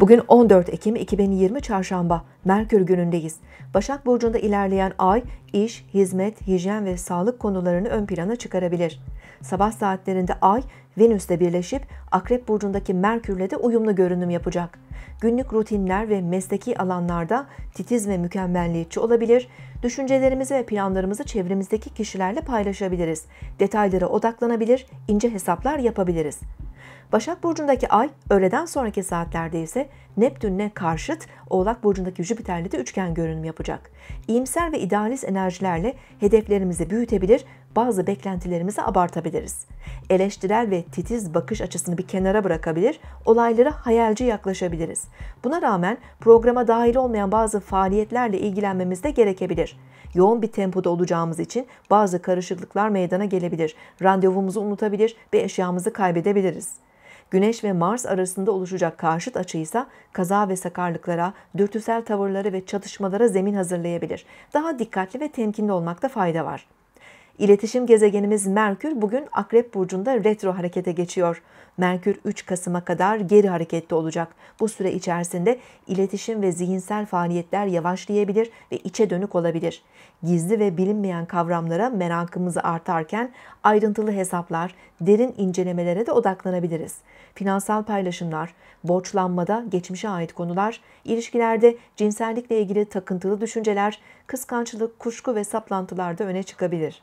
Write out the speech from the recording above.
Bugün 14 Ekim 2020 Çarşamba, Merkür günündeyiz. Başak Burcu'nda ilerleyen ay, iş, hizmet, hijyen ve sağlık konularını ön plana çıkarabilir. Sabah saatlerinde ay, Venüs'le birleşip Akrep Burcu'ndaki Merkür'le de uyumlu görünüm yapacak. Günlük rutinler ve mesleki alanlarda titiz ve mükemmelliyetçi olabilir, düşüncelerimizi ve planlarımızı çevremizdeki kişilerle paylaşabiliriz, detaylara odaklanabilir, ince hesaplar yapabiliriz. Başak Burcu'ndaki ay öğleden sonraki saatlerde ise Neptün'le karşıt Oğlak Burcu'ndaki Jüpiter'le de üçgen görünüm yapacak. İyimser ve idealist enerjilerle hedeflerimizi büyütebilir, bazı beklentilerimizi abartabiliriz. Eleştirel ve titiz bakış açısını bir kenara bırakabilir, olaylara hayalci yaklaşabiliriz. Buna rağmen programa dahil olmayan bazı faaliyetlerle ilgilenmemiz de gerekebilir. Yoğun bir tempoda olacağımız için bazı karışıklıklar meydana gelebilir. Randevumuzu unutabilir ve eşyamızı kaybedebiliriz. Güneş ve Mars arasında oluşacak karşıt açıysa kaza ve sakarlıklara, dürtüsel tavırları ve çatışmalara zemin hazırlayabilir. Daha dikkatli ve temkinli olmakta fayda var. İletişim gezegenimiz Merkür bugün Akrep Burcu'nda retro harekete geçiyor. Merkür 3 Kasım'a kadar geri harekette olacak. Bu süre içerisinde iletişim ve zihinsel faaliyetler yavaşlayabilir ve içe dönük olabilir. Gizli ve bilinmeyen kavramlara merakımızı artarken ayrıntılı hesaplar, derin incelemelere de odaklanabiliriz. Finansal paylaşımlar, borçlanmada geçmişe ait konular, ilişkilerde cinsellikle ilgili takıntılı düşünceler, kıskançlık, kuşku ve saplantılar da öne çıkabilir.